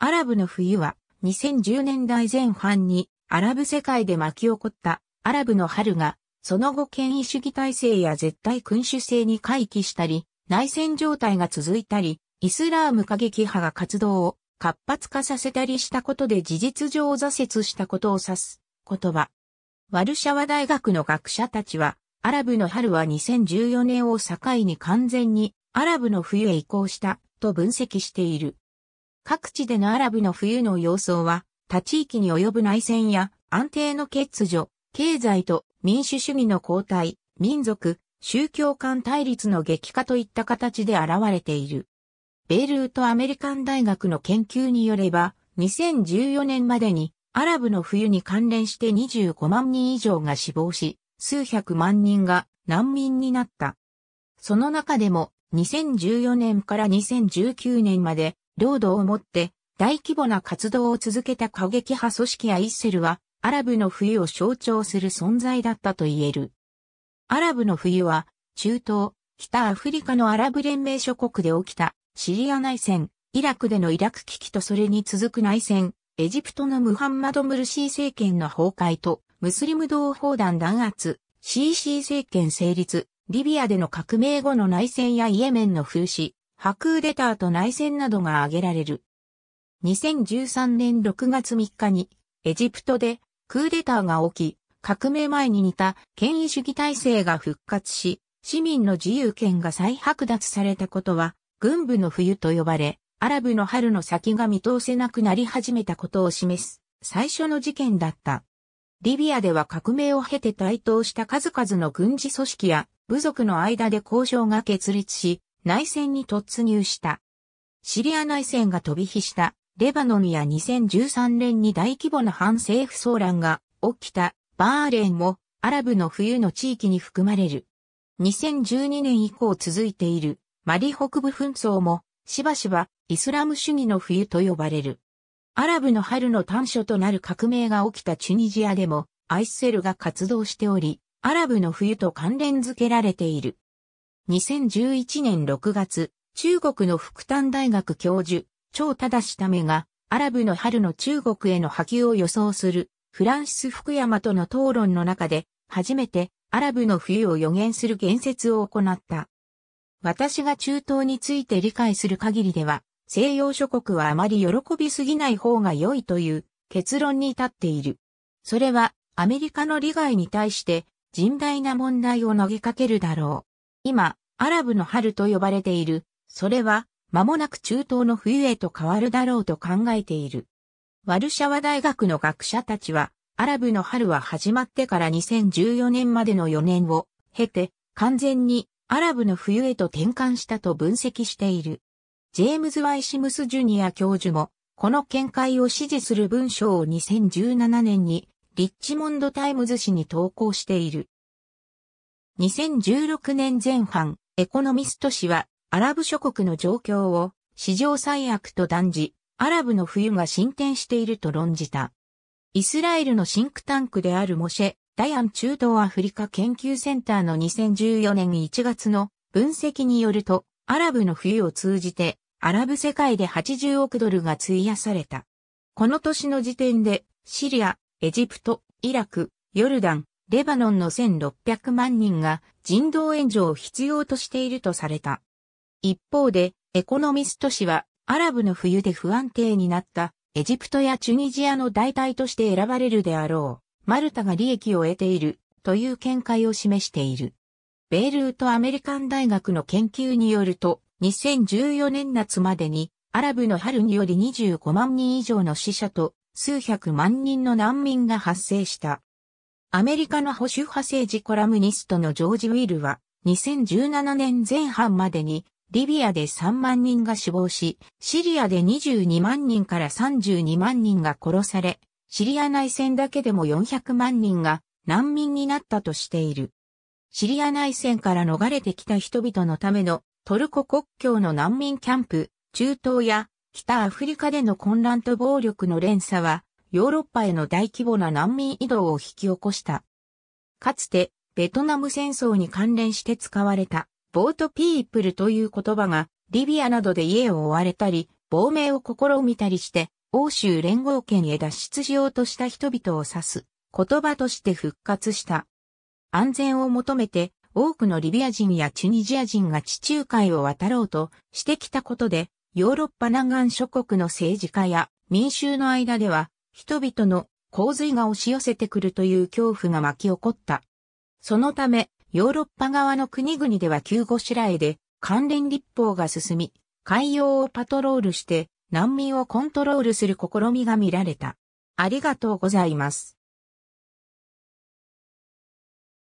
アラブの冬は2010年代前半にアラブ世界で巻き起こったアラブの春がその後権威主義体制や絶対君主制に回帰したり内戦状態が続いたりイスラーム過激派が活動を活発化させたりしたことで事実上挫折したことを指す言葉。ワルシャワ大学の学者たちはアラブの春は2014年を境に完全にアラブの冬へ移行したと分析している。各地でのアラブの冬の様相は、他地域に及ぶ内戦や安定の欠如、経済と民主主義の後退、民族、宗教間対立の激化といった形で現れている。ベルートアメリカン大学の研究によれば、2014年までにアラブの冬に関連して25万人以上が死亡し、数百万人が難民になった。その中でも2014年から2019年まで領土を持って大規模な活動を続けた過激派組織やイッセルはアラブの冬を象徴する存在だったと言える。アラブの冬は中東、北アフリカのアラブ連盟諸国で起きたシリア内戦、イラクでのイラク危機とそれに続く内戦、エジプトのムハンマド・ムルシー政権の崩壊とムスリム同胞団弾圧、CC 政権成立、リビアでの革命後の内戦やイエメンの風刺、ク空デターと内戦などが挙げられる。2013年6月3日にエジプトでクーデターが起き、革命前に似た権威主義体制が復活し、市民の自由権が再剥奪されたことは、軍部の冬と呼ばれ、アラブの春の先が見通せなくなり始めたことを示す、最初の事件だった。リビアでは革命を経て台頭した数々の軍事組織や部族の間で交渉が決裂し、内戦に突入した。シリア内戦が飛び火した、レバノンや2013年に大規模な反政府騒乱が起きた、バーレーンもアラブの冬の地域に含まれる。2012年以降続いているマリ北部紛争もしばしばイスラム主義の冬と呼ばれる。アラブの春の短所となる革命が起きたチュニジアでもアイスセルが活動しており、アラブの冬と関連づけられている。2011年6月、中国の福旦大学教授、張忠しためが、アラブの春の中国への波及を予想する、フランシス・福山との討論の中で、初めて、アラブの冬を予言する言説を行った。私が中東について理解する限りでは、西洋諸国はあまり喜びすぎない方が良いという結論に至っている。それはアメリカの利害に対して甚大な問題を投げかけるだろう。今、アラブの春と呼ばれている。それは、間もなく中東の冬へと変わるだろうと考えている。ワルシャワ大学の学者たちは、アラブの春は始まってから2014年までの4年を経て、完全にアラブの冬へと転換したと分析している。ジェームズ・ワイシムス・ジュニア教授も、この見解を支持する文章を2017年に、リッチモンド・タイムズ誌に投稿している。2016年前半、エコノミスト氏は、アラブ諸国の状況を史上最悪と断じ、アラブの冬が進展していると論じた。イスラエルのシンクタンクであるモシェ、ダヤン中東アフリカ研究センターの2014年1月の分析によると、アラブの冬を通じて、アラブ世界で80億ドルが費やされた。この年の時点で、シリア、エジプト、イラク、ヨルダン、レバノンの1600万人が人道援助を必要としているとされた。一方で、エコノミスト氏は、アラブの冬で不安定になったエジプトやチュニジアの代替として選ばれるであろう、マルタが利益を得ているという見解を示している。ベイルートアメリカン大学の研究によると、2014年夏までに、アラブの春により25万人以上の死者と、数百万人の難民が発生した。アメリカの保守派政治コラムニストのジョージ・ウィルは、2017年前半までに、リビアで3万人が死亡し、シリアで22万人から32万人が殺され、シリア内戦だけでも400万人が難民になったとしている。シリア内戦から逃れてきた人々のためのトルコ国境の難民キャンプ、中東や北アフリカでの混乱と暴力の連鎖はヨーロッパへの大規模な難民移動を引き起こした。かつて、ベトナム戦争に関連して使われた、ボートピープルという言葉が、リビアなどで家を追われたり、亡命を試みたりして、欧州連合圏へ脱出しようとした人々を指す、言葉として復活した。安全を求めて、多くのリビア人やチュニジア人が地中海を渡ろうとしてきたことで、ヨーロッパ南岸諸国の政治家や民衆の間では人々の洪水が押し寄せてくるという恐怖が巻き起こった。そのため、ヨーロッパ側の国々では救護しらえで関連立法が進み、海洋をパトロールして難民をコントロールする試みが見られた。ありがとうございます。